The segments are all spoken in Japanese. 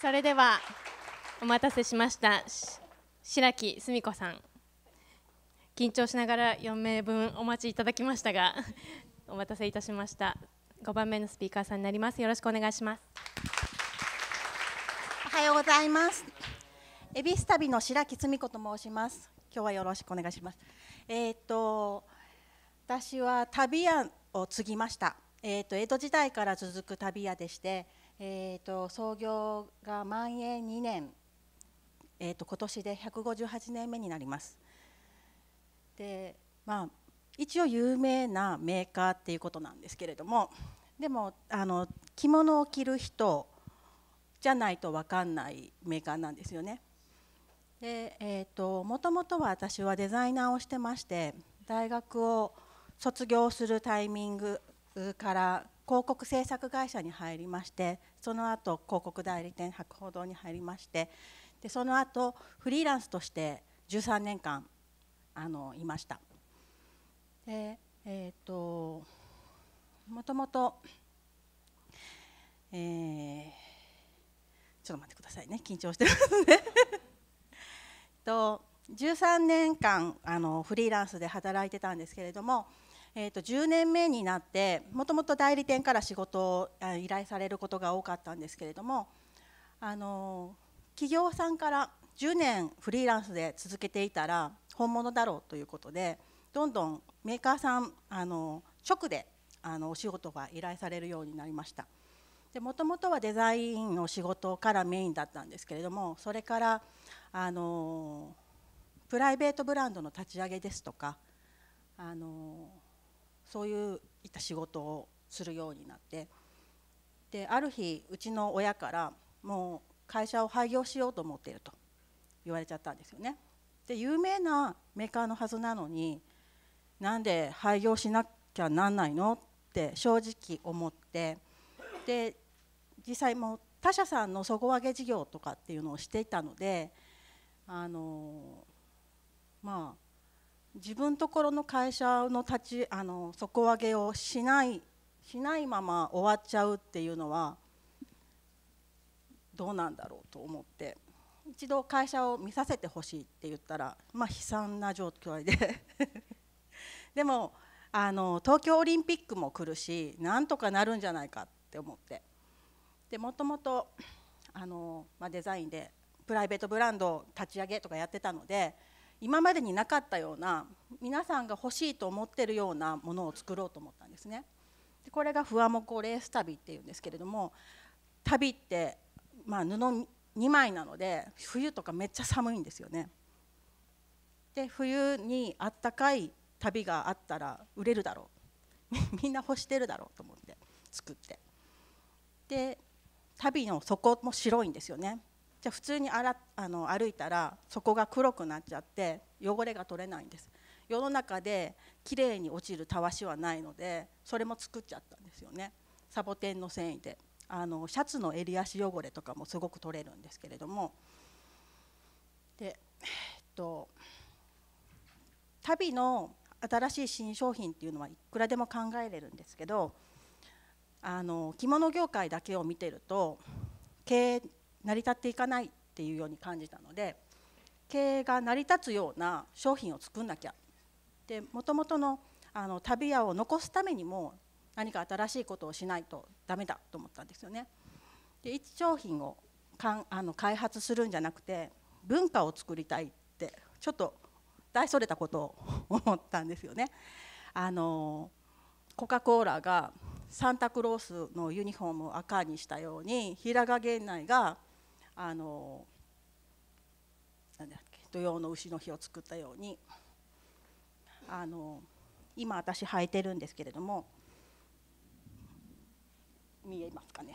それではお待たせしました白木澄子さん緊張しながら4名分お待ちいただきましたが お待たせいたしました5番目のスピーカーさんになりますよろしくお願いしますおはようございます恵比寿旅の白木澄子と申します今日はよろしくお願いしますえー、っと私は旅屋を継ぎましたえー、っと江戸時代から続く旅屋でしてえーと、創業が万延2年、えーと、今年で158年目になります。でまあ一応有名なメーカーっていうことなんですけれどもでもあの着物を着る人じゃないと分かんないメーカーなんですよね。でえーと、もともとは私はデザイナーをしてまして大学を卒業するタイミングから広告制作会社に入りましてその後広告代理店博報堂に入りましてでその後フリーランスとして13年間あのいました。でえーと、ともともと、えー、ちょっと待ってくださいね緊張してますね と13年間あのフリーランスで働いてたんですけれどもえー、と10年目になってもともと代理店から仕事を依頼されることが多かったんですけれどもあの企業さんから10年フリーランスで続けていたら本物だろうということでどんどんメーカーさんあの直であのお仕事が依頼されるようになりました。もともとはデザインの仕事からメインだったんですけれどもそれからあのプライベートブランドの立ち上げですとかあのそういういった仕事をするようになってである日うちの親からもう会社を廃業しようと思っていると言われちゃったんですよね。で有名なメーカーのはずなのになんで廃業しなきゃなんないのって正直思ってで実際もう他社さんの底上げ事業とかっていうのをしていたのであのまあ自分ところの会社の立ちあの底上げをしないしないまま終わっちゃうっていうのはどうなんだろうと思って一度会社を見させてほしいって言ったら、まあ、悲惨な状況で でもあの東京オリンピックも来るしなんとかなるんじゃないかって思ってでもともとあの、まあ、デザインでプライベートブランドを立ち上げとかやってたので。今までになかったような皆さんが欲しいと思ってるようなものを作ろうと思ったんですね。でこれが「ふわもこレース旅」っていうんですけれども旅って、まあ、布2枚なので冬とかめっちゃ寒いんですよね。で冬にあったかい旅があったら売れるだろう みんな欲してるだろうと思って作ってで旅の底も白いんですよねじゃあ普通にあらあの歩いたらそこが黒くなっちゃって汚れが取れないんです世の中できれいに落ちるたわしはないのでそれも作っちゃったんですよねサボテンの繊維であのシャツの襟足汚れとかもすごく取れるんですけれどもでえっと旅の新しい新商品っていうのはいくらでも考えれるんですけどあの着物業界だけを見てると経営成り立っていかないっていうように感じたので経営が成り立つような商品を作んなきゃでもともとのあの旅屋を残すためにも何か新しいことをしないとダメだと思ったんですよね。で一商品をかんあの開発するんじゃなくて文化を作りたいってちょっと大それたことを思ったんですよね。あのコカ・コーラがサンタクロースのユニフォームを赤にしたように平賀源内があのなんだっけ土曜の牛の日を作ったようにあの今私履いてるんですけれども見えますかね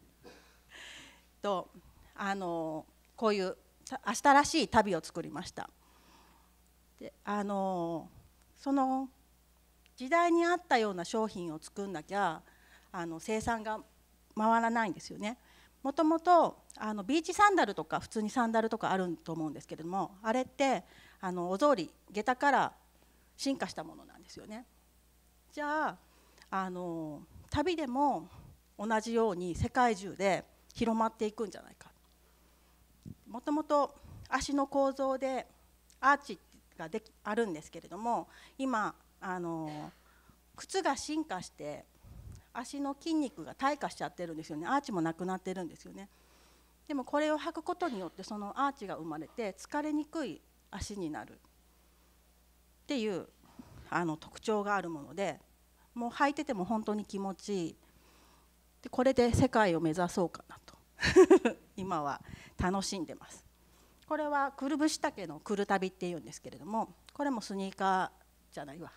とあのこういう明日らしい旅を作りました。であのその時代に合ったような商品を作んなきゃあの生産が回らないんですよね。もともとあのビーチサンダルとか普通にサンダルとかあると思うんですけれどもあれってあのお草り下駄から進化したものなんですよね。じゃああの旅でも同じように世界中で広まっていくんじゃないかもともと足の構造でアーチができあるんですけれども今あの靴が進化して足の筋肉が退化しちゃってるんですよねアーチもなくなってるんですよねでもこれを履くことによってそのアーチが生まれて疲れにくい足になるっていうあの特徴があるものでもう履いてても本当に気持ちいいでこれで世界を目指そうかなと 今は楽しんでますこれはくるぶし丈のくるたびっていうんですけれどもこれもスニーカーじゃないわ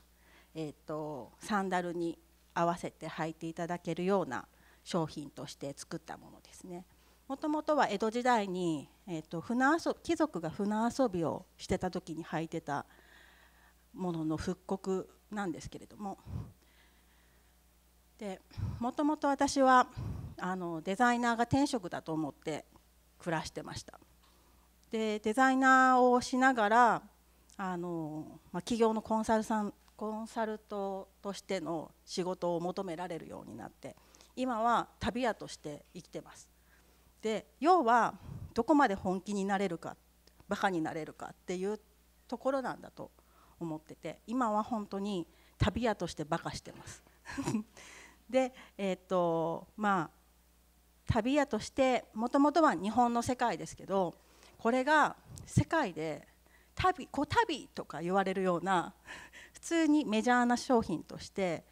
えっ、ー、とサンダルに合わせて履いていただけるような商品として作ったものですね。もともとは江戸時代に、えーと、船遊貴族が船遊びをしてた時に履いてたものの復刻なんですけれどもでもともと私はあのデザイナーが天職だと思って暮らしてました。でデザイナーをしながらあの、まあ、企業のコンサルさんコンサルトとしての仕事を求められるようになって今は旅屋として生きてます。で要はどこまで本気になれるかバカになれるかっていうところなんだと思ってて今は本当に旅屋としてバカしてます。でえー、っとまあ旅屋としてもともとは日本の世界ですけどこれが世界で旅「旅」とか言われるような普通にメジャーな商品として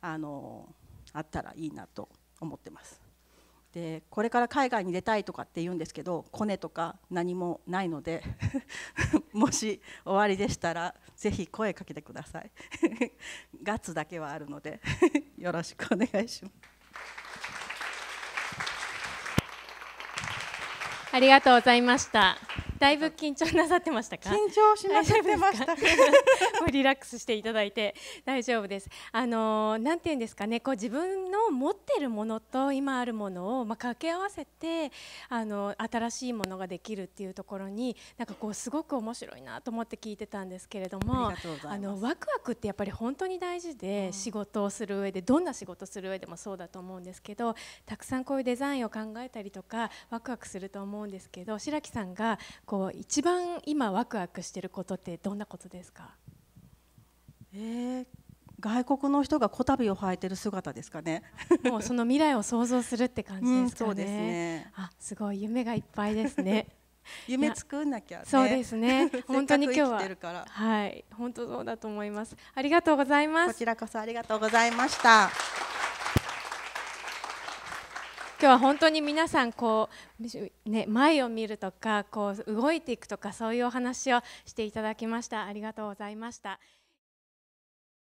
あのあったらいいなと思ってます。でこれから海外に出たいとかって言うんですけどコネとか何もないので もし終わりでしたらぜひ声かけてください ガッツだけはあるので よろしくお願いしますありがとうございましただいぶ緊張なさってましたか緊張しまくてました もうリラックスしていただいて大丈夫ですあのー、なんていうんですかねこう自分の持ってるものと今あるものをまあ掛け合わせてあのー、新しいものができるっていうところになんかこうすごく面白いなと思って聞いてたんですけれどもあのワクワクってやっぱり本当に大事で、うん、仕事をする上でどんな仕事する上でもそうだと思うんですけどたくさんこういうデザインを考えたりとかワクワクすると思うんですけど白木さんがこう一番今ワクワクしてることってどんなことですか、えー、外国の人がこたを履いてる姿ですかねもうその未来を想像するって感じですかね、うん、すねあすごい夢がいっぱいですね 夢作んなきゃ、ね、そうですね 本当に今日ははい本当そうだと思いますありがとうございますこちらこそありがとうございました今日は本当に皆さんこう、ね、前を見るとかこう動いていくとかそういうお話をしていただきましたありがとうございました。